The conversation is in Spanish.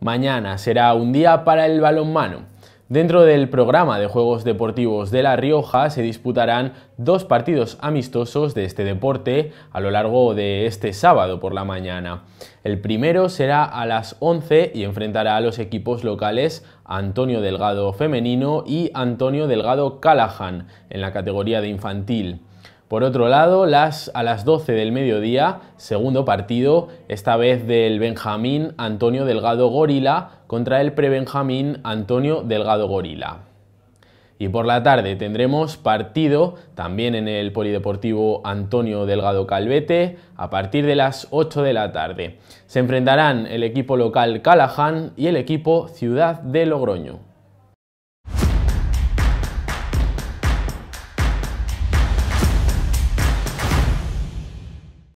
Mañana será un día para el balonmano. Dentro del programa de Juegos Deportivos de La Rioja se disputarán dos partidos amistosos de este deporte a lo largo de este sábado por la mañana. El primero será a las 11 y enfrentará a los equipos locales Antonio Delgado Femenino y Antonio Delgado Callahan en la categoría de infantil. Por otro lado, las, a las 12 del mediodía, segundo partido, esta vez del Benjamín Antonio Delgado Gorila contra el pre-Benjamín Antonio Delgado Gorila. Y por la tarde tendremos partido también en el Polideportivo Antonio Delgado Calvete a partir de las 8 de la tarde. Se enfrentarán el equipo local Calaján y el equipo Ciudad de Logroño.